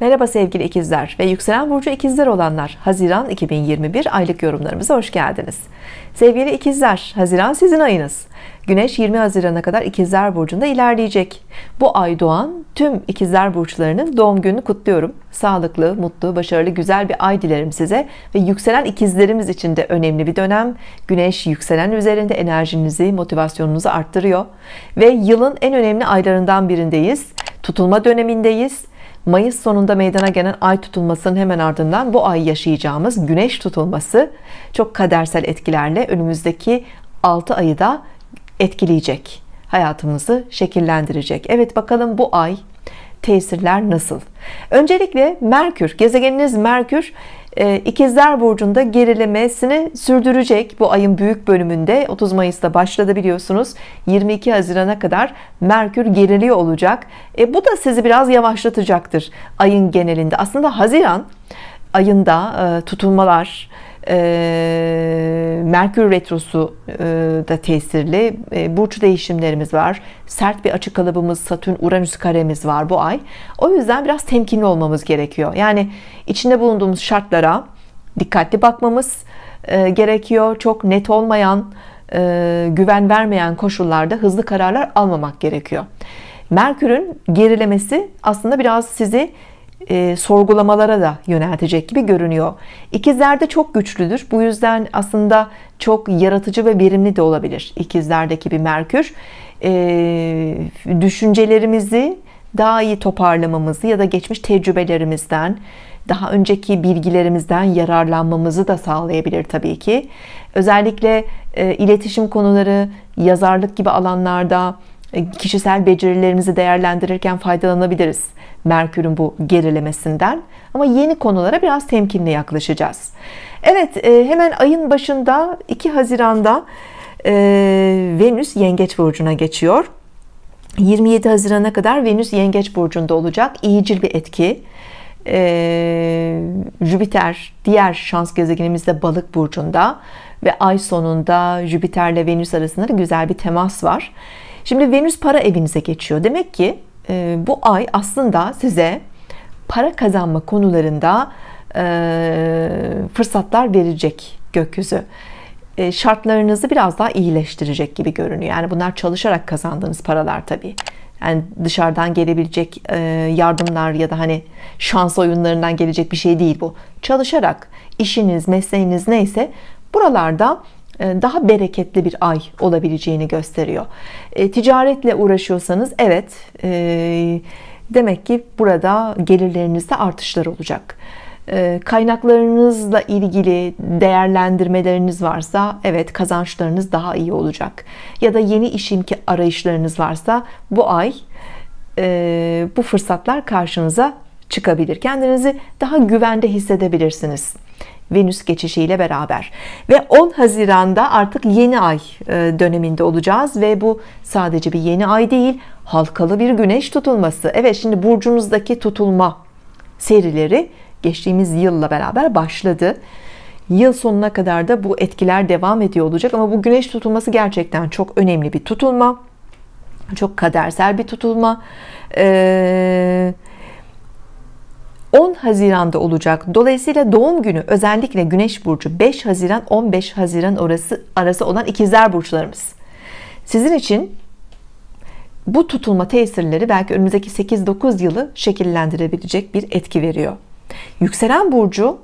Merhaba sevgili ikizler ve yükselen burcu ikizler olanlar Haziran 2021 aylık yorumlarımıza hoş geldiniz sevgili ikizler Haziran sizin ayınız Güneş 20 Haziran'a kadar ikizler burcunda ilerleyecek bu ay doğan tüm ikizler burçlarının doğum gününü kutluyorum sağlıklı mutlu başarılı güzel bir ay dilerim size ve yükselen ikizlerimiz için de önemli bir dönem Güneş yükselen üzerinde enerjinizi motivasyonunuzu arttırıyor ve yılın en önemli aylarından birindeyiz tutulma dönemindeyiz Mayıs sonunda meydana gelen ay tutulmasının hemen ardından bu ay yaşayacağımız güneş tutulması çok kadersel etkilerle önümüzdeki 6 ayı da etkileyecek. Hayatımızı şekillendirecek. Evet bakalım bu ay tesirler nasıl? Öncelikle Merkür, gezegeniniz Merkür ee, İkizler Burcu'nda gerilemesini sürdürecek bu ayın büyük bölümünde 30 Mayıs'ta başladı biliyorsunuz 22 Haziran'a kadar Merkür geriliyor olacak e, bu da sizi biraz yavaşlatacaktır ayın genelinde aslında Haziran ayında e, tutulmalar e, Merkür Retrosu e, da tesirli. E, burç değişimlerimiz var. Sert bir açı kalıbımız, Satürn Uranüs karemiz var bu ay. O yüzden biraz temkinli olmamız gerekiyor. Yani içinde bulunduğumuz şartlara dikkatli bakmamız e, gerekiyor. Çok net olmayan, e, güven vermeyen koşullarda hızlı kararlar almamak gerekiyor. Merkür'ün gerilemesi aslında biraz sizi e, sorgulamalara da yöneltecek gibi görünüyor. İkizlerde çok güçlüdür. Bu yüzden aslında çok yaratıcı ve verimli de olabilir. İkizlerdeki bir Merkür e, düşüncelerimizi daha iyi toparlamamızı ya da geçmiş tecrübelerimizden daha önceki bilgilerimizden yararlanmamızı da sağlayabilir tabii ki. Özellikle e, iletişim konuları, yazarlık gibi alanlarda e, kişisel becerilerimizi değerlendirirken faydalanabiliriz. Merkür'ün bu gerilemesinden ama yeni konulara biraz temkinle yaklaşacağız Evet e, hemen ayın başında 2 Haziran'da e, Venüs Yengeç Burcu'na geçiyor 27 Haziran'a kadar Venüs Yengeç Burcu'nda olacak iyicil bir etki ee, Jüpiter diğer şans gezegenimiz de balık burcunda ve ay sonunda Jüpiter'le Venüs arasında da güzel bir temas var. Şimdi Venüs para evinize geçiyor. Demek ki ee, bu ay aslında size para kazanma konularında e, fırsatlar verecek gökyüzü. E, şartlarınızı biraz daha iyileştirecek gibi görünüyor. Yani bunlar çalışarak kazandığınız paralar tabii. Yani dışarıdan gelebilecek e, yardımlar ya da hani şans oyunlarından gelecek bir şey değil bu. Çalışarak işiniz, mesleğiniz neyse buralarda e, daha bereketli bir ay olabileceğini gösteriyor. E, ticaretle uğraşıyorsanız evet e, demek ki burada gelirlerinizde artışlar olacak. kaynaklarınızla ilgili değerlendirmeleriniz varsa evet kazançlarınız daha iyi olacak. Ya da yeni iş arayışlarınız varsa bu ay bu fırsatlar karşınıza çıkabilir. Kendinizi daha güvende hissedebilirsiniz. Venüs geçişiyle beraber ve 10 Haziran'da artık yeni ay e, döneminde olacağız ve bu sadece bir yeni ay değil halkalı bir güneş tutulması evet şimdi burcunuzdaki tutulma serileri geçtiğimiz yılla beraber başladı yıl sonuna kadar da bu etkiler devam ediyor olacak ama bu güneş tutulması gerçekten çok önemli bir tutulma çok kadersel bir tutulma eee 10 Haziran'da olacak. Dolayısıyla doğum günü özellikle Güneş burcu 5 Haziran 15 Haziran orası arası olan ikizler burçlarımız. Sizin için bu tutulma tesirleri belki önümüzdeki 8-9 yılı şekillendirebilecek bir etki veriyor. Yükselen burcu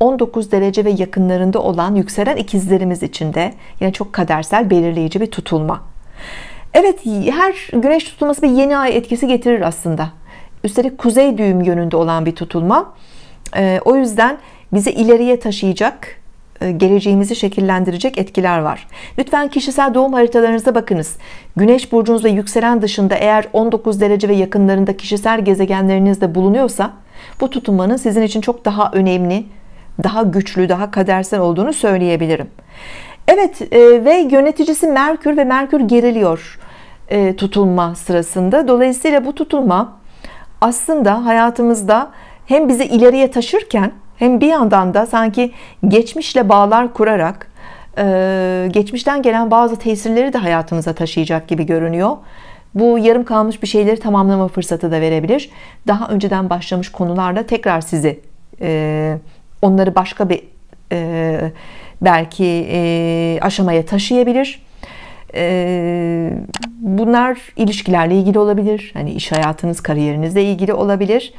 19 derece ve yakınlarında olan yükselen ikizlerimiz için de yine çok kadersel belirleyici bir tutulma. Evet her güneş tutulması bir yeni ay etkisi getirir aslında. Üstelik kuzey düğüm yönünde olan bir tutulma. Ee, o yüzden bizi ileriye taşıyacak, e, geleceğimizi şekillendirecek etkiler var. Lütfen kişisel doğum haritalarınıza bakınız. Güneş burcunuz ve yükselen dışında eğer 19 derece ve yakınlarında kişisel gezegenlerinizde bulunuyorsa bu tutulmanın sizin için çok daha önemli, daha güçlü, daha kadersel olduğunu söyleyebilirim. Evet e, ve yöneticisi Merkür ve Merkür geriliyor e, tutulma sırasında. Dolayısıyla bu tutulma aslında hayatımızda hem bizi ileriye taşırken hem bir yandan da sanki geçmişle bağlar kurarak e, geçmişten gelen bazı tesirleri de hayatımıza taşıyacak gibi görünüyor. Bu yarım kalmış bir şeyleri tamamlama fırsatı da verebilir. Daha önceden başlamış konularla tekrar sizi e, onları başka bir e, belki aşamaya taşıyabilir ee, bunlar ilişkilerle ilgili olabilir. Hani iş hayatınız, kariyerinizle ilgili olabilir.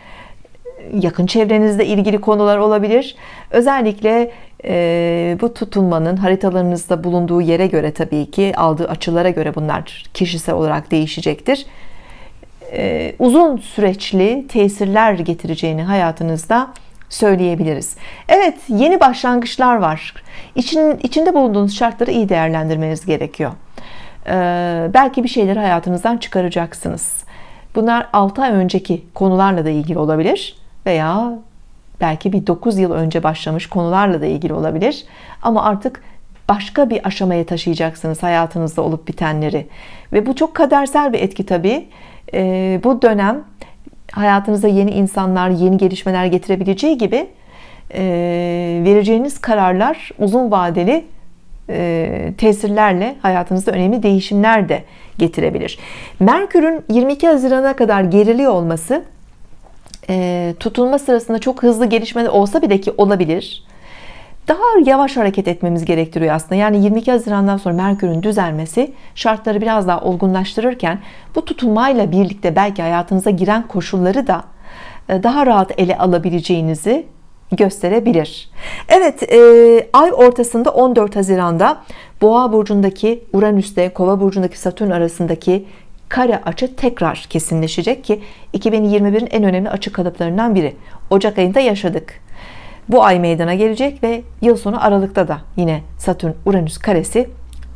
Yakın çevrenizle ilgili konular olabilir. Özellikle e, bu tutulmanın haritalarınızda bulunduğu yere göre tabii ki aldığı açılara göre bunlar kişisel olarak değişecektir. E, uzun süreçli tesirler getireceğini hayatınızda söyleyebiliriz. Evet, yeni başlangıçlar var. İçin, içinde bulunduğunuz şartları iyi değerlendirmeniz gerekiyor. Ee, belki bir şeyleri hayatınızdan çıkaracaksınız. Bunlar 6 ay önceki konularla da ilgili olabilir veya belki bir 9 yıl önce başlamış konularla da ilgili olabilir. Ama artık başka bir aşamaya taşıyacaksınız hayatınızda olup bitenleri. Ve bu çok kadersel bir etki tabii. E, bu dönem hayatınıza yeni insanlar, yeni gelişmeler getirebileceği gibi e, vereceğiniz kararlar uzun vadeli e, tesirlerle hayatınızda önemli değişimler de getirebilir. Merkür'ün 22 Haziran'a kadar geriliyor olması e, tutulma sırasında çok hızlı gelişme olsa bile ki olabilir. Daha yavaş hareket etmemiz gerektiriyor aslında. Yani 22 Haziran'dan sonra Merkür'ün düzelmesi şartları biraz daha olgunlaştırırken bu tutulmayla birlikte belki hayatınıza giren koşulları da e, daha rahat ele alabileceğinizi gösterebilir. Evet e, ay ortasında 14 Haziran'da Boğa burcundaki Uranüs'te Kova burcundaki Satürn arasındaki kare açı tekrar kesinleşecek ki 2021'in en önemli açı kalıplarından biri. Ocak ayında yaşadık. Bu ay meydana gelecek ve yıl sonu Aralık'ta da yine Satürn Uranüs karesi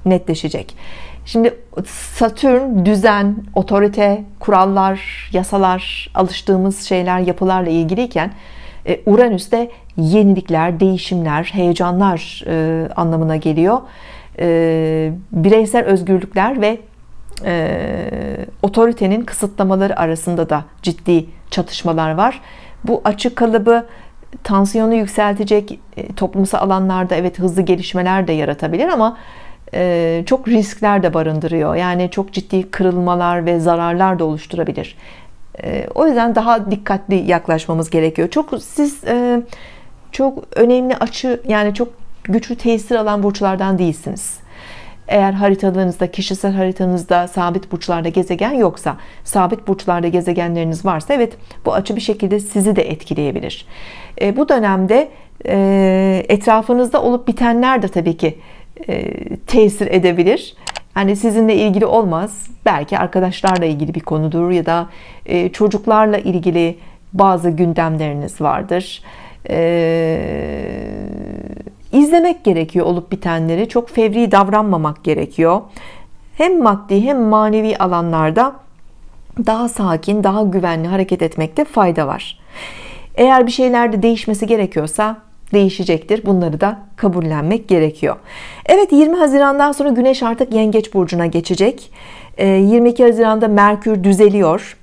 netleşecek. Şimdi Satürn düzen, otorite, kurallar, yasalar, alıştığımız şeyler, yapılarla ilgiliyken e, Uranüs yenilikler, değişimler, heyecanlar e, anlamına geliyor. E, bireysel özgürlükler ve otoritenin kısıtlamaları arasında da ciddi çatışmalar var. Bu açık kalıbı tansiyonu yükseltecek toplumsal alanlarda evet hızlı gelişmeler de yaratabilir ama çok riskler de barındırıyor. Yani çok ciddi kırılmalar ve zararlar da oluşturabilir. Ee, o yüzden daha dikkatli yaklaşmamız gerekiyor. Çok siz e, çok önemli açı yani çok güçlü tesir alan burçlardan değilsiniz. Eğer haritalarınızda, kişisel haritanızda sabit burçlarda gezegen yoksa, sabit burçlarda gezegenleriniz varsa evet bu açı bir şekilde sizi de etkileyebilir. E, bu dönemde e, etrafınızda olup bitenler de tabii ki e, tesir edebilir. Yani sizinle ilgili olmaz. Belki arkadaşlarla ilgili bir konudur ya da e, çocuklarla ilgili bazı gündemleriniz vardır. E, izlemek gerekiyor olup bitenleri. Çok fevri davranmamak gerekiyor. Hem maddi hem manevi alanlarda daha sakin, daha güvenli hareket etmekte fayda var. Eğer bir şeylerde değişmesi gerekiyorsa değişecektir. Bunları da kabullenmek gerekiyor. Evet 20 Haziran'dan sonra Güneş artık Yengeç burcuna geçecek. 22 ee, Haziran'da Merkür düzeliyor.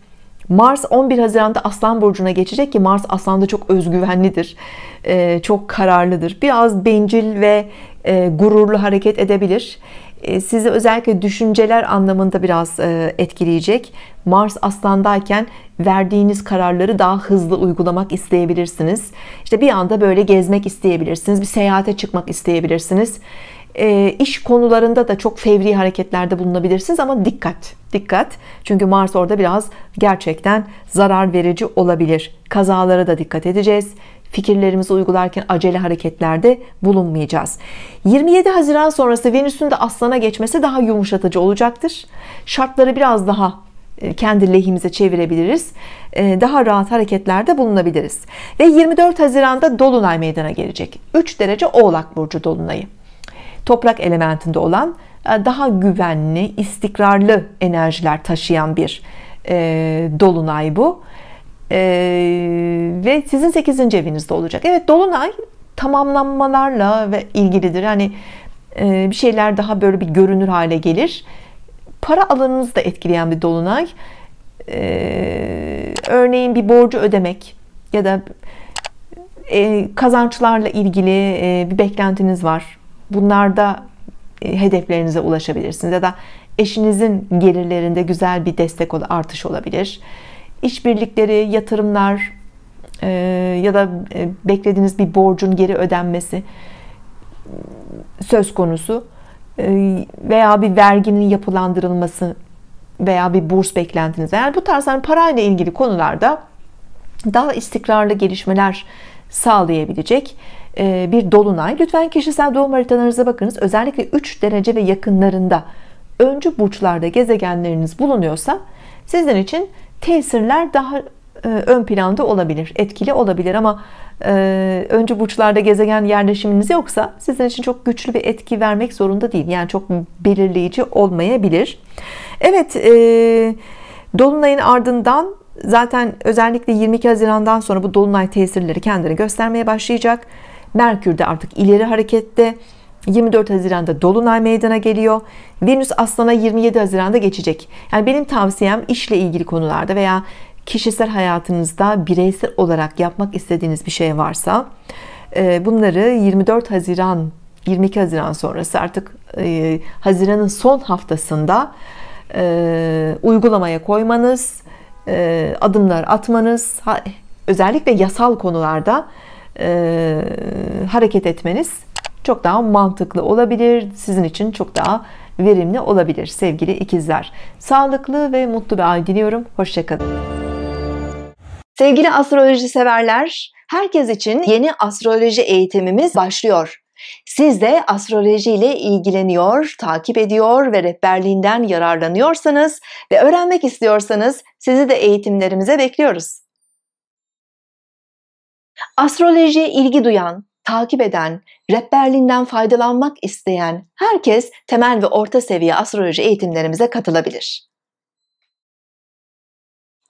Mars 11 Haziran'da Aslan burcuna geçecek ki Mars Aslan'da çok özgüvenlidir. Ee, çok kararlıdır. Biraz bencil ve e, gururlu hareket edebilir. Ee, sizi özellikle düşünceler anlamında biraz e, etkileyecek. Mars aslandayken verdiğiniz kararları daha hızlı uygulamak isteyebilirsiniz. İşte bir anda böyle gezmek isteyebilirsiniz, bir seyahate çıkmak isteyebilirsiniz e, iş konularında da çok fevri hareketlerde bulunabilirsiniz ama dikkat dikkat çünkü Mars orada biraz gerçekten zarar verici olabilir kazalara da dikkat edeceğiz fikirlerimizi uygularken acele hareketlerde bulunmayacağız 27 Haziran sonrası Venüs'ün de aslana geçmesi daha yumuşatıcı olacaktır şartları biraz daha e, kendi lehimize çevirebiliriz. E, daha rahat hareketlerde bulunabiliriz. Ve 24 Haziran'da Dolunay meydana gelecek. 3 derece Oğlak Burcu Dolunayı toprak elementinde olan e, daha güvenli, istikrarlı enerjiler taşıyan bir e, dolunay bu. E, ve sizin 8. evinizde olacak. Evet dolunay tamamlanmalarla ve ilgilidir. Yani e, bir şeyler daha böyle bir görünür hale gelir. Para alanınızı da etkileyen bir dolunay. E, örneğin bir borcu ödemek ya da e, kazançlarla ilgili e, bir beklentiniz var bunlarda e, hedeflerinize ulaşabilirsiniz ya da eşinizin gelirlerinde güzel bir destek artış olabilir. İşbirlikleri, yatırımlar e, ya da e, beklediğiniz bir borcun geri ödenmesi söz konusu veya bir verginin yapılandırılması veya bir burs beklentiniz. Yani bu tarz yani parayla ilgili konularda daha istikrarlı gelişmeler sağlayabilecek e, bir dolunay. Lütfen kişisel doğum haritalarınıza bakınız. Özellikle 3 derece ve yakınlarında öncü burçlarda gezegenleriniz bulunuyorsa sizin için tesirler daha e, ön planda olabilir, etkili olabilir ama e, öncü burçlarda gezegen yerleşiminiz yoksa sizin için çok güçlü bir etki vermek zorunda değil. Yani çok belirleyici olmayabilir. Evet, Dolunay'ın ardından Zaten özellikle 22 Haziran'dan sonra bu dolunay tesirleri kendini göstermeye başlayacak. Merkür de artık ileri harekette. 24 Haziran'da Dolunay meydana geliyor. Venüs Aslan'a 27 Haziran'da geçecek. Yani benim tavsiyem işle ilgili konularda veya kişisel hayatınızda bireysel olarak yapmak istediğiniz bir şey varsa e, bunları 24 Haziran 22 Haziran sonrası artık e, Haziran'ın son haftasında e, uygulamaya koymanız e, adımlar atmanız, özellikle yasal konularda e, hareket etmeniz çok daha mantıklı olabilir. Sizin için çok daha verimli olabilir sevgili ikizler. Sağlıklı ve mutlu bir ay diliyorum. Hoşçakalın. Sevgili astroloji severler, herkes için yeni astroloji eğitimimiz başlıyor. Siz de astrolojiyle ilgileniyor, takip ediyor ve rehberliğinden yararlanıyorsanız ve öğrenmek istiyorsanız sizi de eğitimlerimize bekliyoruz. Astrolojiye ilgi duyan, takip eden, rehberliğinden faydalanmak isteyen herkes temel ve orta seviye astroloji eğitimlerimize katılabilir.